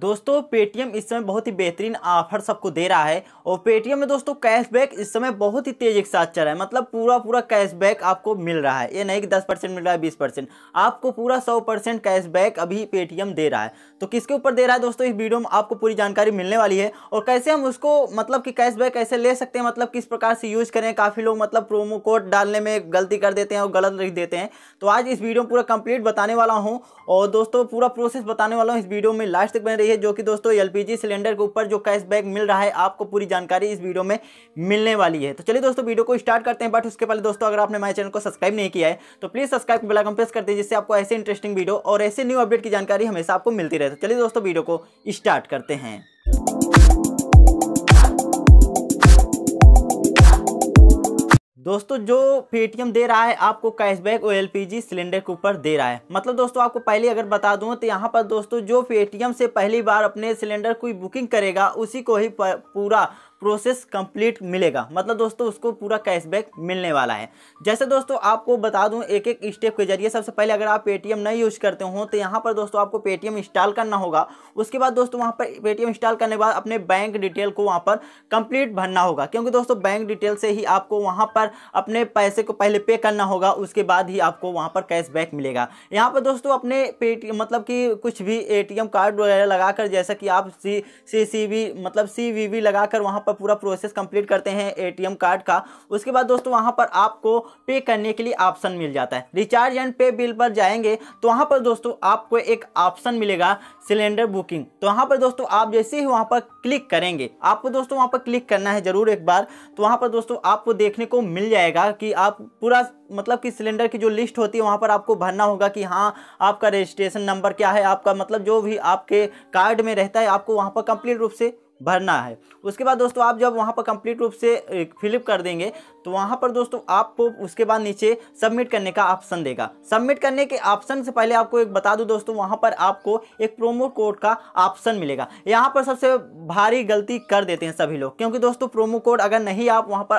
दोस्तों पेटीएम इस समय बहुत ही बेहतरीन ऑफर सबको दे रहा है और पेटीएम में दोस्तों कैशबैक इस समय बहुत ही तेज़ी के साथ चल रहा है मतलब पूरा पूरा कैशबैक आपको मिल रहा है ये नहीं कि दस परसेंट मिल रहा है बीस परसेंट आपको पूरा सौ परसेंट कैशबैक अभी पेटीएम दे रहा है तो किसके ऊपर दे रहा है दोस्तों इस वीडियो में आपको पूरी जानकारी मिलने वाली है और कैसे हम उसको मतलब कि कैशबैक कैसे ले सकते हैं मतलब किस प्रकार से यूज़ करें काफ़ी लोग मतलब प्रोमो कोड डालने में गलती कर देते हैं और गलत लिख देते हैं तो आज इस वीडियो में पूरा कंप्लीट बताने वाला हूँ और दोस्तों पूरा प्रोसेस बताने वाला हूँ इस वीडियो में लास्ट तक बने रही है जो कि दोस्तों एलपीजी सिलेंडर के ऊपर जो कैशबैक मिल रहा है आपको पूरी जानकारी इस वीडियो में मिलने वाली है तो चलिए दोस्तों वीडियो को स्टार्ट करते हैं बट उसके पहले दोस्तों अगर आपने हमारे चैनल को सब्सक्राइब नहीं किया है तो प्लीज़ सब्सक्राइब बेलाइकन प्रेस कर दीजिए जिससे आपको ऐसे इंटरेस्टिंग वीडियो और ऐसे न्यू अपडेट की जानकारी हमेशा आपको मिलती रहे तो चलिए दोस्तों वीडियो को स्टार्ट करते हैं दोस्तों जो पेटीएम दे रहा है आपको कैशबैक ओ सिलेंडर के ऊपर दे रहा है मतलब दोस्तों आपको पहले अगर बता दूं तो यहाँ पर दोस्तों जो पेटीएम से पहली बार अपने सिलेंडर की बुकिंग करेगा उसी को ही पूरा प्रोसेस कंप्लीट मिलेगा मतलब दोस्तों उसको पूरा कैशबैक मिलने वाला है जैसे दोस्तों आपको बता दूं एक एक स्टेप के जरिए सबसे पहले अगर आप पेटीएम नहीं यूज़ करते हो तो यहाँ पर दोस्तों आपको पेटीएम इंस्टॉल करना होगा उसके बाद दोस्तों वहाँ पर पेटीएम इंस्टॉल करने के बाद अपने बैंक डिटेल को वहाँ पर कंप्लीट भरना होगा क्योंकि दोस्तों बैंक डिटेल से ही आपको वहाँ पर अपने पैसे को पहले पे करना होगा उसके बाद ही आपको वहाँ पर कैशबैक मिलेगा यहाँ पर दोस्तों अपने पेटीएम मतलब कि कुछ भी ए कार्ड वगैरह लगाकर जैसा कि आप सी सी सी मतलब सी वी वी लगाकर वहाँ पर पर पूरा प्रोसेस कंप्लीट करते हैं एटीएम कार्ड का उसके बाद दोस्तों वहाँ पर आपको पे करने के लिए ऑप्शन मिल जाता है रिचार्ज एंड पे बिल पर जाएंगे तो वहाँ पर दोस्तों आपको एक ऑप्शन मिलेगा सिलेंडर बुकिंग तो वहाँ पर दोस्तों आप जैसे ही वहाँ पर क्लिक करेंगे आपको दोस्तों वहाँ पर क्लिक करना है ज़रूर एक बार तो वहाँ पर दोस्तों आपको देखने को मिल जाएगा कि आप पूरा मतलब कि सिलेंडर की जो लिस्ट होती है वहाँ पर आपको भरना होगा कि हाँ आपका रजिस्ट्रेशन नंबर क्या है आपका मतलब जो भी आपके कार्ड में रहता है आपको वहाँ पर कंप्लीट रूप से भरना है उसके बाद दोस्तों आप जब वहाँ पर कंप्लीट रूप से फिलअप कर देंगे तो वहाँ पर दोस्तों आपको उसके बाद नीचे सबमिट करने का ऑप्शन देगा सबमिट करने के ऑप्शन से पहले आपको एक बता दूँ दोस्तों वहाँ पर आपको एक प्रोमो कोड का ऑप्शन मिलेगा यहाँ पर सबसे भारी गलती कर देते हैं सभी लोग क्योंकि दोस्तों प्रोमो कोड अगर नहीं आप वहाँ पर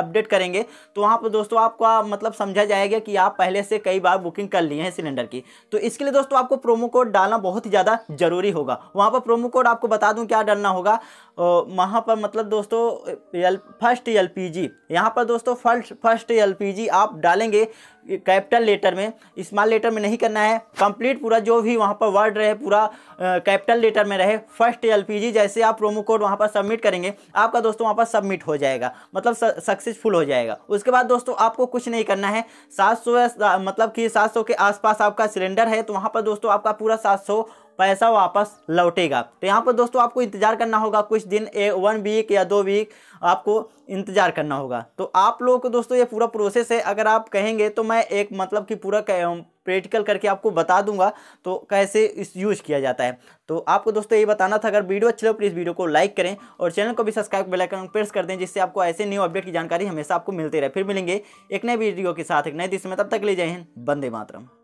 अपडेट करेंगे तो वहाँ पर दोस्तों आपको मतलब समझा जाएगा कि आप पहले से कई बार बुकिंग कर लिए हैं सिलेंडर की तो इसके लिए दोस्तों आपको प्रोमो कोड डालना बहुत ही ज़्यादा ज़रूरी होगा वहाँ पर प्रोमो कोड आपको बता दूँ क्या डालना होगा वहाँ पर मतलब दोस्तों फर्स्ट एल पी जी यहाँ पर दोस्तों फर्स्ट फर्स्ट एल आप डालेंगे कैपिटल लेटर में स्मॉल लेटर में नहीं करना है कंप्लीट पूरा जो भी वहाँ पर वर्ड रहे पूरा कैपिटल लेटर में रहे फर्स्ट एल जैसे आप प्रोमो कोड वहाँ पर सबमिट करेंगे आपका दोस्तों वहाँ पर सबमिट हो जाएगा मतलब सक्सेसफुल हो जाएगा उसके बाद दोस्तों आपको कुछ नहीं करना है सात मतलब कि सात के आसपास आपका सिलेंडर है तो वहाँ पर दोस्तों आपका पूरा सात पैसा वापस लौटेगा तो यहाँ पर दोस्तों आपको इंतजार करना होगा कुछ दिन ए वन वीक या दो वीक आपको इंतजार करना होगा तो आप लोगों को दोस्तों ये पूरा प्रोसेस है अगर आप कहेंगे तो मैं एक मतलब कि पूरा प्रैक्टिकल करके आपको बता दूंगा तो कैसे इस यूज़ किया जाता है तो आपको दोस्तों ये बताना था अगर वीडियो अच्छी लगे प्लीज़ तो वीडियो को लाइक करें और चैनल को भी सब्सक्राइब बेलाइकन प्रेस कर दें जिससे आपको ऐसे न्यू अपडेट की जानकारी हमेशा आपको मिलती रहे फिर मिलेंगे एक नए वीडियो के साथ एक नए दिशा में तब तक ले जाए बंदे मातरम